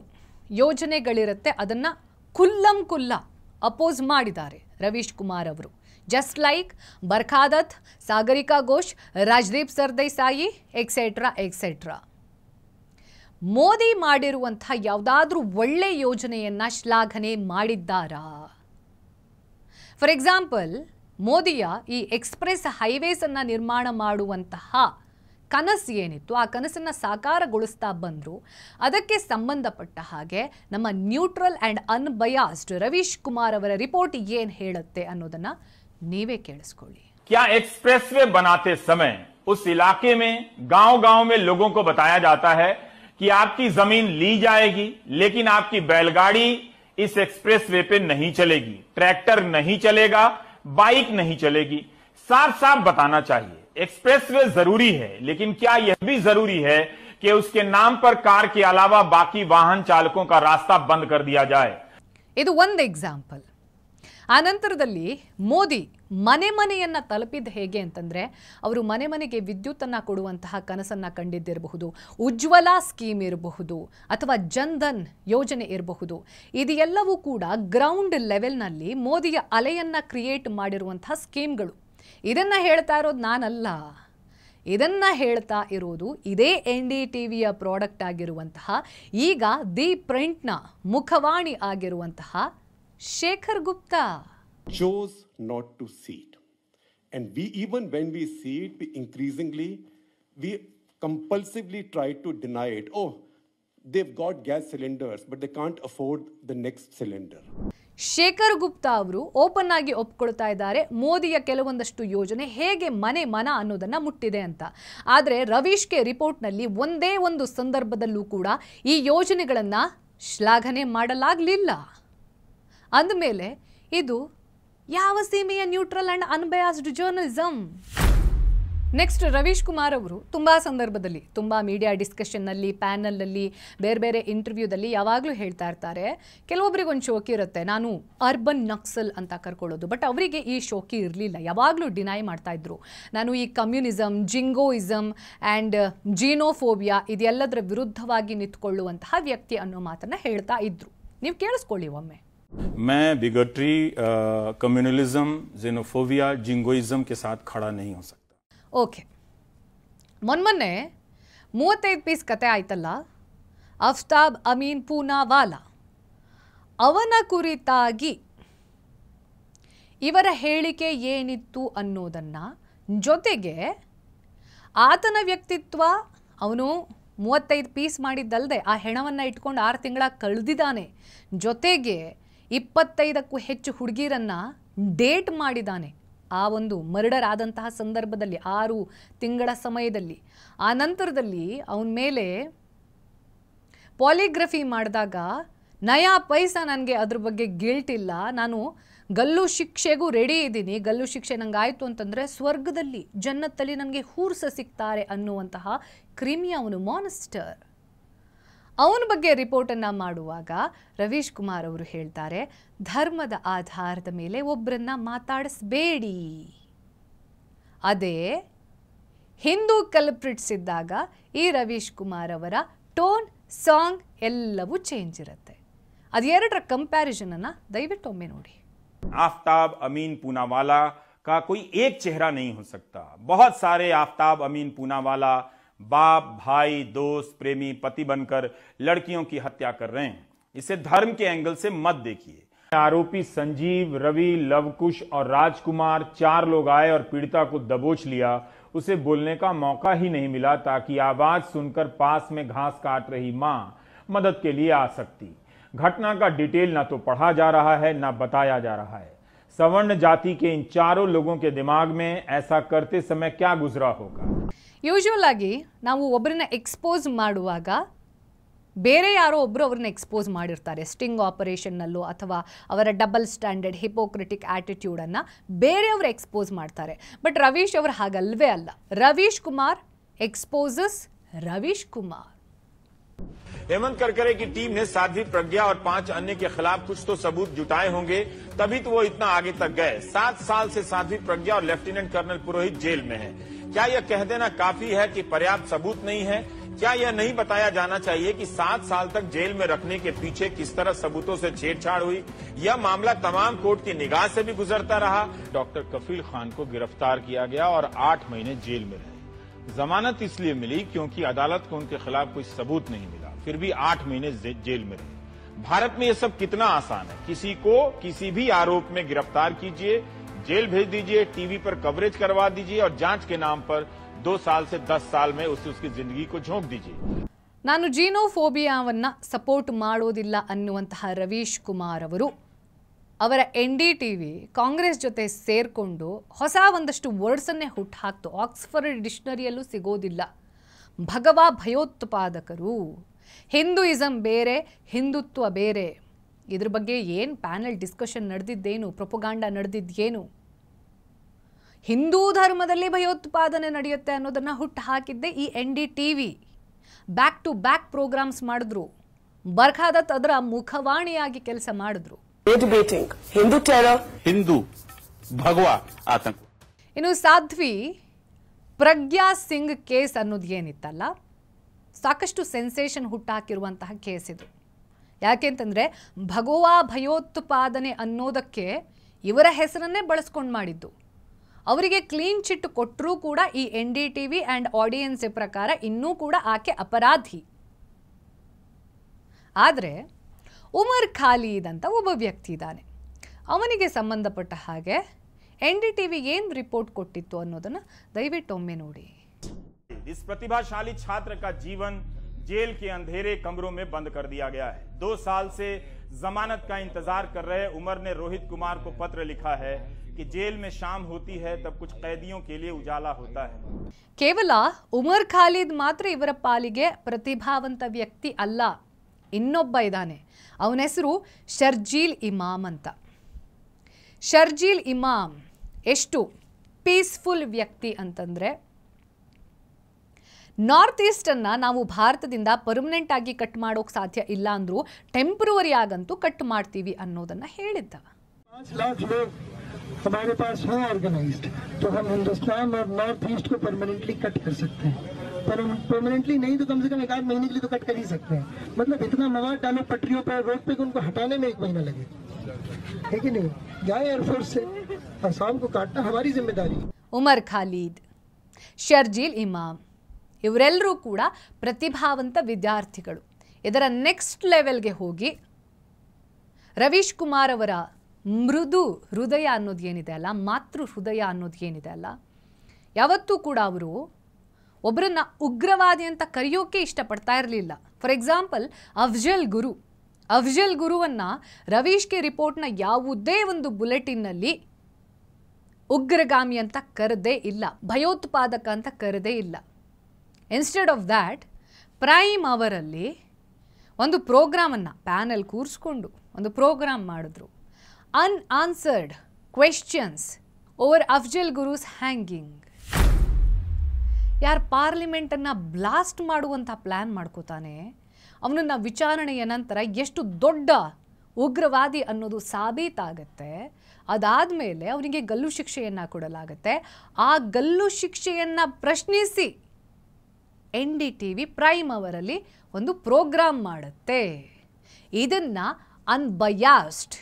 ಯೋಜನೆಗಳಿರುತ್ತೆ ಅದನ್ನು ಕುಲ್ಲಂ ಕುಲ್ಲ ಅಪೋಸ್ ಮಾಡಿದ್ದಾರೆ ರವೀಶ್ ಕುಮಾರ್ ಅವರು just like Barkha Dutt Sagarika Ghose Rajdeep Sardesai etcetera etcetera Modi ಮಾಡಿರುವಂಥ ಯಾವುದಾದ್ರೂ ಒಳ್ಳೆ ಯೋಜನೆಯನ್ನು ಶ್ಲಾಘನೆ ಮಾಡಿದ್ದಾರಾ ಫಾರ್ ಎಕ್ಸಾಂಪಲ್ ಮೋದಿಯ ಈ ಎಕ್ಸ್ಪ್ರೆಸ್ ಹೈವೇಸನ್ನು ನಿರ್ಮಾಣ ಮಾಡುವಂತಹ ಕನಸ್ಯ ನೀತ್ತು ಆ ಕನಸನ್ನ ಸಾಕಾರಗೊಳಿಸುತ್ತಾ ಬಂದರು ಅದಕ್ಕೆ ಸಂಬಂಧಪಟ್ಟ ಹಾಗೆ ನಮ್ಮ neutral and unbiased Ravish Kumar ಅವರ ರಿಪೋರ್ಟ್ ಏನು ಹೇಳುತ್ತೆ ಅನ್ನೋದನ್ನ ನೀವು ಕೇಳಿಸಿಕೊಳ್ಳಿ ಕ್ಯಾ ಎಕ್ಸ್‌ಪ್ರೆಸ್ವೇ બનાತೆ ಸಮಯ ਉਸ इलाके में गांव गांव में लोगों को बताया जाता है कि आपकी जमीन ली जाएगी लेकिन आपकी बैलगाड़ी इस एक्सप्रेसवे पे नहीं चलेगी ट्रैक्टर नहीं चलेगा बाइक नहीं चलेगी साफ-साफ बताना चाहिए एक्सप्रेस वे जरूरी है लेकिन क्या यह भी जरूरी है कि उसके नाम पर कार के अलावा बाकी वाहन चालकों का रास्ता बंद कर दिया जाए ಇದು ಒಂದು ಎಕ್ಸಾಂಪಲ್ ಆನಂತರದಲ್ಲಿ ಮೋದಿ ಮನೆ ಮನೆಯನ್ನು ತಲುಪಿದ ಹೇಗೆ ಅಂತಂದ್ರೆ ಅವರು ಮನೆ ಮನೆಗೆ ವಿದ್ಯುತ್ತನ್ನು ಕೊಡುವಂತಹ ಕನಸನ್ನ ಕಂಡಿದ್ದಿರಬಹುದು ಉಜ್ವಲ ಸ್ಕೀಮ್ ಇರಬಹುದು ಅಥವಾ ಜನ್ಧನ್ ಯೋಜನೆ ಇರಬಹುದು ಇದೆಲ್ಲವೂ ಕೂಡ ಗ್ರೌಂಡ್ ಲೆವೆಲ್ನಲ್ಲಿ ಮೋದಿಯ ಅಲೆಯನ್ನ ಕ್ರಿಯೇಟ್ ಮಾಡಿರುವಂತಹ ಸ್ಕೀಮ್ಗಳು ಇದನ್ನು ಹೇಳ್ತಾ ಇರೋದು ನಾನಲ್ಲ ಇದನ್ನು ಹೇಳ್ತಾ ಇರೋದು ಇದೇ ಎನ್ ಡಿ ಟಿ ವಿಯ ಪ್ರಾಡಕ್ಟ್ ಆಗಿರುವಂತಹ ಈಗ ದಿ ಪ್ರಿಂಟ್ನ ಮುಖವಾಣಿ ಆಗಿರುವಂತಹ Shekhar Gupta chose not to see it and we even when we see it we increasingly we compulsively try to deny it oh they've got gas cylinders but they can't afford the next cylinder Shekhar Gupta ಅವರು ಓಪನ್ ಆಗಿ ಒಪ್ಕೊಳ್ತಾ ಇದ್ದಾರೆ ಮೋದಿಯ ಕೆಲವೊಂದಷ್ಟು ಯೋಜನೆ ಹೇಗೆ ಮನೆ ಮನ ಅನ್ನೋದನ್ನು ಮುಟ್ಟಿದೆ ಅಂತ ಆದರೆ ರವೀಶ್ ರಿಪೋರ್ಟ್ನಲ್ಲಿ ಒಂದೇ ಒಂದು ಸಂದರ್ಭದಲ್ಲೂ ಕೂಡ ಈ ಯೋಜನೆಗಳನ್ನು ಶ್ಲಾಘನೆ ಮಾಡಲಾಗಲಿಲ್ಲ ಅಂದಮೇಲೆ ಇದು ಯಾವ ಸೀಮೆಯ neutral and unbiased journalism next Ravish Kumar ಅವರು ತುಂಬ ಸಂದರ್ಭದಲ್ಲಿ ತುಂಬ ಮೀಡಿಯಾ ಡಿಸ್ಕಷನ್ನಲ್ಲಿ ಪ್ಯಾನಲ್ನಲ್ಲಿ ಬೇರೆ ಬೇರೆ ಇಂಟರ್ವ್ಯೂದಲ್ಲಿ ಯಾವಾಗಲೂ ಹೇಳ್ತಾ ಇರ್ತಾರೆ ಕೆಲವೊಬ್ರಿಗೆ ಒಂದು ಶೋಕಿ ಇರುತ್ತೆ ನಾನು ಅರ್ಬನ್ ನಕ್ಸಲ್ ಅಂತ ಕರ್ಕೊಳ್ಳೋದು ಬಟ್ ಅವರಿಗೆ ಈ ಶೋಕಿ ಇರಲಿಲ್ಲ ಯಾವಾಗಲೂ ಡಿನೈ ಮಾಡ್ತಾ ಇದ್ರು ನಾನು ಈ ಕಮ್ಯುನಿಸಮ್ ಜಿಂಗೋಯಿಸಮ್ ಆ್ಯಂಡ್ ಜೀನೋಫೋಬಿಯಾ ಇದೆಲ್ಲದರ ವಿರುದ್ಧವಾಗಿ ನಿಂತ್ಕೊಳ್ಳುವಂತಹ ವ್ಯಕ್ತಿ ಅನ್ನೋ ಮಾತನ್ನು ಹೇಳ್ತಾ ಇದ್ರು ನೀವು ಕೇಳಿಸ್ಕೊಳ್ಳಿ ಒಮ್ಮೆ मैं ಬಿಗಟ್ರಿ ಕಮ್ಯುನಿಸಮ್ जेनोफोबिया ಜಿಂಗೋಯಿಸಮ್ ಕೆ साथ खड़ा नहीं हो ಓಕೆ ಮೊನ್ಮೊನ್ನೆ ಮೂವತ್ತೈದು ಪೀಸ್ ಕತೆ ಆಯ್ತಲ್ಲ ಅಫ್ತಾಬ್ ಅಮೀನ್ ಪೂನಾವಾಲಾ ಅವನ ಕುರಿತಾಗಿ ಇವರ ಹೇಳಿಕೆ ಏನಿತ್ತು ಅನ್ನೋದನ್ನು ಜೊತೆಗೆ ಆತನ ವ್ಯಕ್ತಿತ್ವ ಅವನು ಮೂವತ್ತೈದು ಪೀಸ್ ಮಾಡಿದ್ದಲ್ಲದೆ ಆ ಹೆಣವನ್ನು ಇಟ್ಕೊಂಡು ಆರು ತಿಂಗಳ ಕಳೆದಿದ್ದಾನೆ ಜೊತೆಗೆ ಇಪ್ಪತ್ತೈದಕ್ಕೂ ಹೆಚ್ಚು ಹುಡುಗಿರನ್ನು ಡೇಟ್ ಮಾಡಿದ್ದಾನೆ ಆ ಒಂದು ಮರ್ಡರ್ ಆದಂತಹ ಸಂದರ್ಭದಲ್ಲಿ ಆರು ತಿಂಗಳ ಸಮಯದಲ್ಲಿ ಆ ನಂತರದಲ್ಲಿ ಅವನ ಮೇಲೆ ಪಾಲಿಗ್ರಫಿ ಮಾಡಿದಾಗ ನಯಾ ಪೈಸ ನನಗೆ ಅದ್ರ ಬಗ್ಗೆ ಗಿಲ್ಟ್ ಇಲ್ಲ ನಾನು ಗಲ್ಲು ಶಿಕ್ಷೆಗೂ ರೆಡಿ ಇದ್ದೀನಿ ಗಲ್ಲು ಶಿಕ್ಷೆ ನಂಗೆ ಆಯಿತು ಅಂತಂದರೆ ಸ್ವರ್ಗದಲ್ಲಿ ಜನ್ನತ್ತಲ್ಲಿ ನನಗೆ ಹೂರ್ಸ ಸಿಗ್ತಾರೆ ಅನ್ನುವಂತಹ ಕ್ರಿಮಿ ಅವನು ಮಾನ್ಸ್ಟರ್ ಅವನ ಬಗ್ಗೆ ರಿಪೋರ್ಟನ್ನು ಮಾಡುವಾಗ ರವೀಶ್ ಕುಮಾರ್ ಅವರು ಹೇಳ್ತಾರೆ ಧರ್ಮದ ಆಧಾರದ ಮೇಲೆ ಒಬ್ಬರನ್ನ ಮಾತಾಡಿಸ್ಬೇಡಿ ಅದೇ ಹಿಂದೂ ಕಲ್ಪ್ರಿಟ್ಸ್ ಇದ್ದಾಗ ಈ ರವೀಶ್ ಕುಮಾರ್ ಅವರ ಟೋನ್ ಸಾಂಗ್ ಎಲ್ಲವೂ ಚೇಂಜ್ ಇರುತ್ತೆ ಅದೆರಡರ ಕಂಪ್ಯಾರಿಸನ್ ಅನ್ನ ದಯವಿಟ್ಟು ಒಮ್ಮೆ ನೋಡಿ ಆಫ್ತಾಬ್ ಅಮೀನ್ ಪೂನಾವಾಲಾ ಕಾ ಕೋಯಿ एक चेहरा नहीं ಹೋ ಸಕ್ತಾ ಬಹುತ್ ಸಾರೇ ಆಫ್ತಾಬ್ ಅಮೀನ್ ಪೂನಾವಾಲಾ बाप भाई दोस्त प्रेमी पति बनकर लड़कियों की हत्या कर रहे हैं इसे धर्म के एंगल से मत देखिए आरोपी संजीव रवि लवकुश और राजकुमार चार लोग आए और पीड़िता को दबोच लिया उसे बोलने का मौका ही नहीं मिला ताकि आवाज सुनकर पास में घास काट रही मां मदद के लिए आ सकती घटना का डिटेल ना तो पढ़ा जा रहा है ना बताया जा रहा है सवर्ण जाति के इन चारों लोगों के दिमाग में ऐसा करते समय क्या गुजरा होगा यूसुअलली ನಾವು ಒಬ್ಬರನ್ನ ಎಕ್ スポ ಸ್ ಮಾಡುವಾಗ ಬೇರೆ ಯಾರು ಒಬ್ಬರನ್ನ ಎಕ್ スポ ಸ್ ಮಾಡಿರ್ತಾರೆ ಸ್ಟಿಂಗ್ ಆಪರೇಷನ್ ನಲ್ಲಿ ಅಥವಾ ಅವರ ಡಬಲ್ ಸ್ಟ್ಯಾಂಡರ್ಡ್ ಹಿಪೋಕ್ರಿಟಿಕ್ ಆಟಿಟ್ಯೂಡ್ ಅನ್ನು ಬೇರೆ ಅವರು ಎಕ್ スポ ಸ್ ಮಾಡ್ತಾರೆ ಬಟ್ ರವಿಶ್ ಅವರ ಹಾಗೆ ಅಲ್ಲ ರವಿಶ್ కుమార్ ಎಕ್ スポ ಸಸ್ ರವಿಶ್ కుమార్ हेमंत ಕರ್करे ಕಿ ಟೀಮ್ نے ಸಾಧವಿ ಪ್ರಜ್ಞಾ ಔರ್ 5 ಅನ್ನೇ ಕೆ ಖಿಲಾಬ್ ಕುಚ್ ತೋ ಸಬೂತ್ ಜುಟಾಯೇ ہوں گے ತಬೀತ್ ವೋ ಇತ್ನಾ ಆಗೇ ತಕ್ گئے 7 ಸಾಲ್ ಸೆ ಸಾಧವಿ ಪ್ರಜ್ಞಾ ಔರ್ लेफ्टिनेंट ಕರ್ನಲ್ ಪ್ರೋಹಿತ್ ಜೈಲ್ ಮೇ ಹೈ क्या यह कह देना काफी है कि पर्याप्त सबूत नहीं है क्या यह नहीं बताया जाना चाहिए कि सात साल तक जेल में रखने के पीछे किस तरह सबूतों से छेड़छाड़ हुई यह मामला तमाम कोर्ट की निगाह से भी गुजरता रहा डॉक्टर कफील खान को गिरफ्तार किया गया और आठ महीने जेल में रहे जमानत इसलिए मिली क्योंकि अदालत को उनके खिलाफ कोई सबूत नहीं मिला फिर भी आठ महीने जेल में रहे भारत में यह सब कितना आसान है किसी को किसी भी आरोप में गिरफ्तार कीजिए जेल भेज दीजिए टीवी पर कवरेज करवा दीजिए और जांच के नाम पर दो साल से दस साल में उसे उसकी जिंदगी को झोंक दीजिए ನಾನು ಜೀನೋಫೋಬಿಯಾವನ್ನು ಸಪೋರ್ಟ್ ಮಾಡೋದಿಲ್ಲ ಅನ್ನುವಂತಹ ರವೀಶ್ ಕುಮಾರ್ ಅವರು ಅವರ N D T V Congress ಜೊತೆ ಸೇರಿಕೊಂಡು ಹೊಸ ಒಂದಷ್ಟು ವರ್ಡ್ಸನ್ನೇ ಹಾಕ್ತು ಆಕ್ಸ್ಫರ್ಡ್ ಡಿಕ್ಷನರಿಯಲ್ಲೂ ಸಿಗೋದಿಲ್ಲ ಭಗವ ಭಯೋತ್ಪಾದಕರು ಹಿಂದೂಯಿಸಂ ಬೇರೆ ಹಿಂದುತ್ವ ಬೇರೆ ಇದ್ರ ಬಗ್ಗೆ ಏನು ಪ್ಯಾನೆಲ್ ಡಿಸ್ಕಷನ್ ನಡೆದಿದ್ದೇನು ಪ್ರೊಪಗಾಂಡ ನಡೆದಿದ್ದೇನು ಹಿಂದೂ ಧರ್ಮದಲ್ಲಿ ಭಯೋತ್ಪಾದನೆ ನಡೆಯುತ್ತೆ ಅನ್ನೋದನ್ನು ಹುಟ್ಟು ಹಾಕಿದ್ದೆ ಈ N D T V back to back programmes ಮಾಡಿದ್ರು ಬರ್ಖಾದತ್ ಅದರ ಮುಖವಾಣಿಯಾಗಿ ಕೆಲಸ ಮಾಡಿದ್ರು ಇನ್ನು ಸಾಧ್ವಿ ಪ್ರಜ್ಞಾ ಸಿಂಗ್ ಕೇಸ್ ಅನ್ನೋದು ಏನಿತ್ತಲ್ಲ ಸಾಕಷ್ಟು ಸೆನ್ಸೇಷನ್ ಹುಟ್ಟಾಕಿರುವಂತಹ ಕೇಸ್ ಇದು ಯಾಕೆಂತಂದರೆ ಭಗವಾ ಭಯೋತ್ಪಾದನೆ ಅನ್ನೋದಕ್ಕೆ ಇವರ ಹೆಸರನ್ನೇ ಬಳಸ್ಕೊಂಡು ಮಾಡಿದ್ದು ಅವರಿಗೆ ಕ್ಲೀನ್ ಚಿಟ್ ಕೊಟ್ಟರೂ ಕೂಡ ಈ N D T V and audience ಪ್ರಕಾರ ಇನ್ನೂ ಕೂಡ ಆಕೆ ಅಪರಾಧಿ ಆದರೆ ಉಮರ್ ಖಾಲಿ ಅಂತ ಒಬ್ಬ ವ್ಯಕ್ತಿ ಇದ್ದಾನೆ ಅವನಿಗೆ ಸಂಬಂಧಪಟ್ಟ ಹಾಗೆ ಎನ್ ಡಿ ಟಿ ವಿ ಏನು ರಿಪೋರ್ಟ್ ಕೊಟ್ಟಿತ್ತು ಅನ್ನೋದನ್ನು ದಯವಿಟ್ಟು ಒಮ್ಮೆ ನೋಡಿ ಪ್ರತಿಭಾಶಾಲಿ ಛಾತ್ರ ಜೀವನ್ जेल के अंधेरे कमरों में बंद कर दिया गया है दो साल से जमानत का इंतजार कर रहे उमर ने रोहित कुमार को पत्र लिखा है कि जेल में शाम होती है तब कुछ कैदियों के लिए उजाला होता है केवल उमर खालिद मात्र इवर पाले प्रतिभावंत व्यक्ति अल इनबाने शर्जील इमाम अंत शर्जील इमाम ಅಂತ ಶರ್ಜೀಲ್ ಇಮಾಮ್ ಎಷ್ಟು ನಾರ್ತ್ ಈಸ್ಟನ್ನು ना भारत पर्मनेंट आगे ಕಟ್ साध्य ಸಾಧ್ಯ ಇಲ್ಲ कटी ಟೆಂಪ್ರವರಿ ಆಗಂತೂ ಕಟ್ ಮಾಡ್ತೀವಿ हमारे पास हो ऑर्गेनाइज्ड तो हम हिंदुस्तान और नॉर्थ ईस्ट को परमानेंटली कट कर सकते हैं पर परमानेंटली नहीं तो कम से कम एक आध महीने के लिए तो कट कर ही सकते हैं मतलब इतना मवाद डालो पटरियों पर रोड पे उनको हटाने में एक महीना लगे है कि नहीं जाए एयरफोर्स से आसाम को काटना हमारी जिम्मेदारी उमर खालिद शर्जील इमाम ಇವರೆಲ್ಲರೂ ಕೂಡ ಪ್ರತಿಭಾವಂತ ವಿದ್ಯಾರ್ಥಿಗಳು ಇದರ ನೆಕ್ಸ್ಟ್ ಲೆವೆಲ್ಗೆ ಹೋಗಿ ರವೀಶ್ ಕುಮಾರ್ ಅವರ ಮೃದು ಹೃದಯ ಅನ್ನೋದು ಏನಿದೆ ಅಲ್ಲ ಮಾತೃ ಹೃದಯ ಅನ್ನೋದು ಏನಿದೆ ಅಲ್ಲ ಯಾವತ್ತೂ ಕೂಡ ಅವರು ಒಬ್ಬರನ್ನ ಉಗ್ರವಾದಿ ಅಂತ ಕರೆಯೋಕೆ ಇಷ್ಟಪಡ್ತಾ ಇರಲಿಲ್ಲ ಫಾರ್ ಎಕ್ಸಾಂಪಲ್ ಅಫ್ಜಲ್ ಗುರು ಅಫ್ಜಲ್ ಗುರುವನ್ನು ರವೀಶ್ಗೆ ರಿಪೋರ್ಟ್ನ ಯಾವುದೇ ಒಂದು ಬುಲೆಟಿನ್ನಲ್ಲಿ ಉಗ್ರಗಾಮಿ ಅಂತ ಕರೆದೇ ಇಲ್ಲ ಭಯೋತ್ಪಾದಕ ಅಂತ ಕರೆದೇ ಇಲ್ಲ ಇನ್ಸ್ಟೆಡ್ ಆಫ್ ದ್ಯಾಟ್ ಪ್ರೈಮ್ ಅವರಲ್ಲಿ ಒಂದು ಪ್ರೋಗ್ರಾಮನ್ನು ಪ್ಯಾನಲ್ ಕೂರಿಸ್ಕೊಂಡು ಒಂದು ಪ್ರೋಗ್ರಾಮ್ ಮಾಡಿದ್ರು unanswered questions over Afzal Guru's hanging ಯಾರು ಪಾರ್ಲಿಮೆಂಟನ್ನು ಬ್ಲಾಸ್ಟ್ ಮಾಡುವಂಥ ಪ್ಲ್ಯಾನ್ ಮಾಡ್ಕೋತಾನೆ ಅವನನ್ನು ವಿಚಾರಣೆಯ ನಂತರ ಎಷ್ಟು ದೊಡ್ಡ ಉಗ್ರವಾದಿ ಅನ್ನೋದು ಸಾಬೀತಾಗತ್ತೆ ಮೇಲೆ ಅವನಿಗೆ ಗಲ್ಲು ಶಿಕ್ಷೆಯನ್ನು ಕೊಡಲಾಗತ್ತೆ ಆ ಗಲ್ಲು ಶಿಕ್ಷೆಯನ್ನು ಪ್ರಶ್ನಿಸಿ N D T V prime ಅವರಲ್ಲಿ ಒಂದು ಪ್ರೋಗ್ರಾಮ್ ಮಾಡುತ್ತೆ ಇದನ್ನು ಅನ್ಬಯಾಸ್ಡ್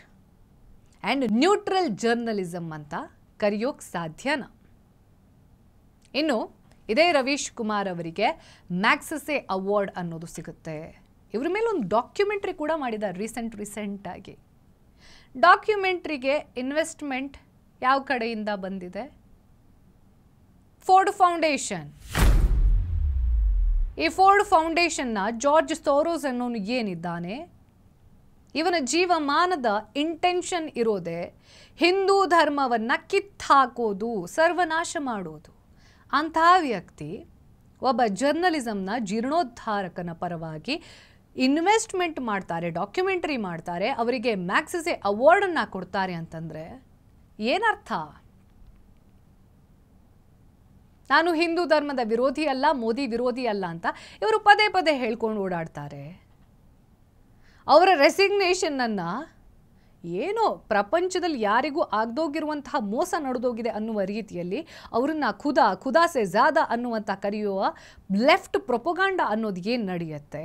ಆ್ಯಂಡ್ ನ್ಯೂಟ್ರಲ್ ಜರ್ನಲಿಸಮ್ ಅಂತ ಕರೆಯೋಕ್ಕೆ ಸಾಧ್ಯನ ಇನ್ನು ಇದೇ ರವೀಶ್ ಕುಮಾರ್ ಅವರಿಗೆ ಮ್ಯಾಕ್ಸಸೆ ಅವಾರ್ಡ್ ಅನ್ನೋದು ಸಿಗುತ್ತೆ ಇವ್ರ ಮೇಲೆ ಒಂದು ಡಾಕ್ಯುಮೆಂಟ್ರಿ ಕೂಡ ಮಾಡಿದ ರೀಸೆಂಟ್ ರೀಸೆಂಟಾಗಿ ಡಾಕ್ಯುಮೆಂಟ್ರಿಗೆ ಇನ್ವೆಸ್ಟ್ಮೆಂಟ್ ಯಾವ ಕಡೆಯಿಂದ ಬಂದಿದೆ ಫೋರ್ಡ್ ಫೌಂಡೇಶನ್ ಈ ಫೋರ್ಡ್ ಫೌಂಡೇಶನ್ನ ಜಾರ್ಜ್ ಸೋರೋಸ್ ಅನ್ನೋನು ಏನಿದ್ದಾನೆ ಇವನ ಜೀವಮಾನದ ಇಂಟೆನ್ಷನ್ ಇರೋದೆ ಹಿಂದೂ ಧರ್ಮವನ್ನು ಕಿತ್ತಾಕೋದು ಸರ್ವನಾಶ ಮಾಡೋದು ಅಂಥ ವ್ಯಕ್ತಿ ಒಬ್ಬ ಜರ್ನಲಿಸಮ್ನ ಜೀರ್ಣೋದ್ಧಾರಕನ ಪರವಾಗಿ ಇನ್ವೆಸ್ಟ್ಮೆಂಟ್ ಮಾಡ್ತಾರೆ ಡಾಕ್ಯುಮೆಂಟ್ರಿ ಮಾಡ್ತಾರೆ ಅವರಿಗೆ ಮ್ಯಾಕ್ಸಿಸೆ ಅವಾರ್ಡನ್ನು ಕೊಡ್ತಾರೆ ಅಂತಂದರೆ ಏನರ್ಥ ನಾನು ಹಿಂದೂ ಧರ್ಮದ ವಿರೋಧಿ ಅಲ್ಲ ಮೋದಿ ವಿರೋಧಿ ಅಲ್ಲ ಅಂತ ಇವರು ಪದೇ ಪದೇ ಹೇಳ್ಕೊಂಡು ಓಡಾಡ್ತಾರೆ ಅವರ ರೆಸಿಗ್ನೇಷನನ್ನು ಏನೋ ಪ್ರಪಂಚದಲ್ಲಿ ಯಾರಿಗೂ ಆಗದೋಗಿರುವಂತಹ ಮೋಸ ನಡೆದೋಗಿದೆ ಅನ್ನುವ ರೀತಿಯಲ್ಲಿ ಅವರನ್ನು ಖುದಾ ಖುದಾ ಸೆ ಜಾದ ಅನ್ನುವಂಥ ಕರೆಯುವ ಲೆಫ್ಟ್ ಪ್ರೊಪೊಗಾಂಡ ಅನ್ನೋದು ಏನು ನಡೆಯುತ್ತೆ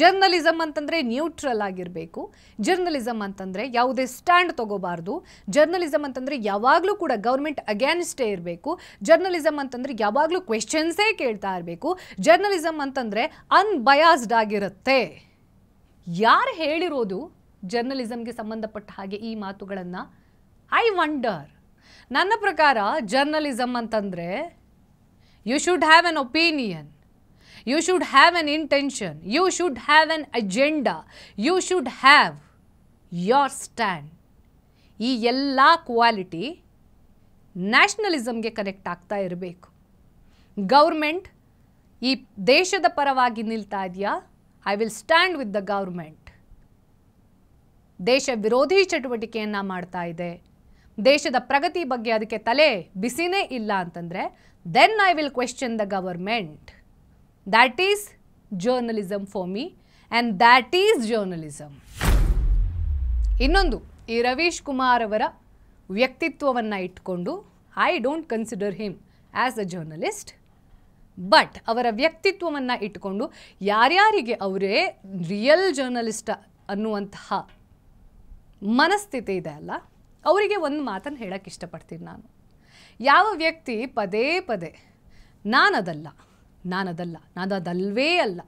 ಜರ್ನಲಿಸಮ್ ಅಂತಂದರೆ ನ್ಯೂಟ್ರಲ್ ಆಗಿರಬೇಕು ಜರ್ನಲಿಸಮ್ ಅಂತಂದರೆ ಯಾವುದೇ ಸ್ಟ್ಯಾಂಡ್ ತಗೋಬಾರ್ದು ಜರ್ನಲಿಸಮ್ ಅಂತಂದರೆ ಯಾವಾಗಲೂ ಕೂಡ ಗೌರ್ಮೆಂಟ್ ಅಗೇನ್ಸ್ಟೇ ಇರಬೇಕು ಜರ್ನಲಿಸಮ್ ಅಂತಂದರೆ ಯಾವಾಗಲೂ ಕ್ವೆಶನ್ಸೇ ಕೇಳ್ತಾ ಇರಬೇಕು ಜರ್ನಲಿಸಮ್ ಅಂತಂದರೆ ಅನ್ಬಯಾಸ್ಡ್ ಆಗಿರುತ್ತೆ ಯಾರು ಹೇಳಿರೋದು ಜರ್ನಲಿಸಮ್ಗೆ ಸಂಬಂಧಪಟ್ಟ ಹಾಗೆ ಈ ಮಾತುಗಳನ್ನು ಐ ವಂಡರ್ ನನ್ನ ಪ್ರಕಾರ ಜರ್ನಲಿಸಮ್ ಅಂತಂದರೆ you should have an opinion You should have an intention. You should have an agenda. You should have your stand ಈ ಎಲ್ಲ ಕ್ವಾಲಿಟಿ ನ್ಯಾಷನಲಿಸಮ್ಗೆ ಕನೆಕ್ಟ್ ಆಗ್ತಾ ಇರಬೇಕು ಗೌರ್ಮೆಂಟ್ ಈ ದೇಶದ ಪರವಾಗಿ ನಿಲ್ತಾ ಇದೆಯಾ I will stand with the government ದೇಶ ವಿರೋಧಿ ಚಟುವಟಿಕೆಯನ್ನು ಮಾಡ್ತಾ ಇದೆ ದೇಶದ ಪ್ರಗತಿ ಬಗ್ಗೆ ಅದಕ್ಕೆ ತಲೆ ಬಿಸಿನೇ ಇಲ್ಲ ಅಂತಂದರೆ then I will question the government that is journalism for me and that is journalism ಇನ್ನೊಂದು ಈ ರವೀಶ್ ಕುಮಾರ್ ಅವರ ವ್ಯಕ್ತಿತ್ವವನ್ನು ಇಟ್ಕೊಂಡು I don't consider him as a journalist but ಅವರ ವ್ಯಕ್ತಿತ್ವವನ್ನು ಇಟ್ಕೊಂಡು ಯಾರ್ಯಾರಿಗೆ ಅವರೇ ರಿಯಲ್ ಜರ್ನಲಿಸ್ಟ ಅನ್ನುವಂತಹ ಮನಸ್ಥಿತಿ ಇದೆ ಅಲ್ಲ ಅವರಿಗೆ ಒಂದು ಮಾತನ್ನು ಹೇಳೋಕ್ಕೆ ಇಷ್ಟಪಡ್ತೀನಿ ನಾನು ಯಾವ ವ್ಯಕ್ತಿ ಪದೇ ಪದೇ ನಾನದಲ್ಲ ನಾನದಲ್ಲ ಅದಲ್ವೇ ಅಲ್ಲ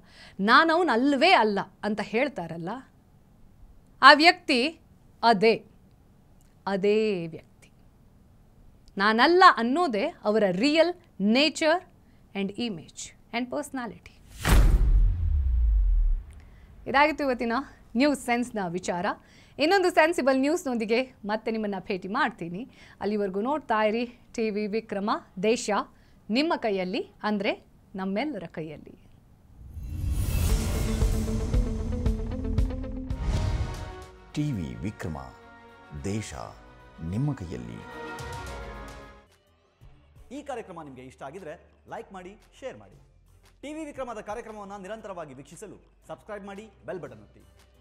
ಅವನು ಅಲ್ವೇ ಅಲ್ಲ ಅಂತ ಹೇಳ್ತಾರಲ್ಲ ಆ ವ್ಯಕ್ತಿ ಅದೇ ಅದೇ ವ್ಯಕ್ತಿ ನಾನಲ್ಲ ಅನ್ನೋದೇ ಅವರ real nature and image and personality ಇದಾಗಿತ್ತು ಇವತ್ತಿನ ನ್ಯೂಸ್ ಸೆನ್ಸ್ನ ವಿಚಾರ ಇನ್ನೊಂದು ಸೆನ್ಸಿಬಲ್ ನ್ಯೂಸ್ನೊಂದಿಗೆ ಮತ್ತೆ ನಿಮ್ಮನ್ನು ಭೇಟಿ ಮಾಡ್ತೀನಿ ಅಲ್ಲಿವರೆಗೂ ನೋಡ್ತಾ ಇರಿ ಟಿ ವಿ ವಿಕ್ರಮ ದೇಶ ನಿಮ್ಮ ಕೈಯಲ್ಲಿ ಅಂದರೆ ನಮ್ಮೆಲ್ಲರ ಕೈಯಲ್ಲಿ ಟಿವಿ ವಿಕ್ರಮ ದೇಶ ನಿಮ್ಮ ಕೈಯಲ್ಲಿ ಈ ಕಾರ್ಯಕ್ರಮ ನಿಮಗೆ ಇಷ್ಟ ಆಗಿದ್ರೆ ಲೈಕ್ ಮಾಡಿ ಶೇರ್ ಮಾಡಿ ಟಿವಿ ವಿಕ್ರಮದ ಕಾರ್ಯಕ್ರಮವನ್ನು ನಿರಂತರವಾಗಿ ವೀಕ್ಷಿಸಲು ಸಬ್ಸ್ಕ್ರೈಬ್ ಮಾಡಿ ಬೆಲ್ ಬಟನ್ ಒತ್ತಿ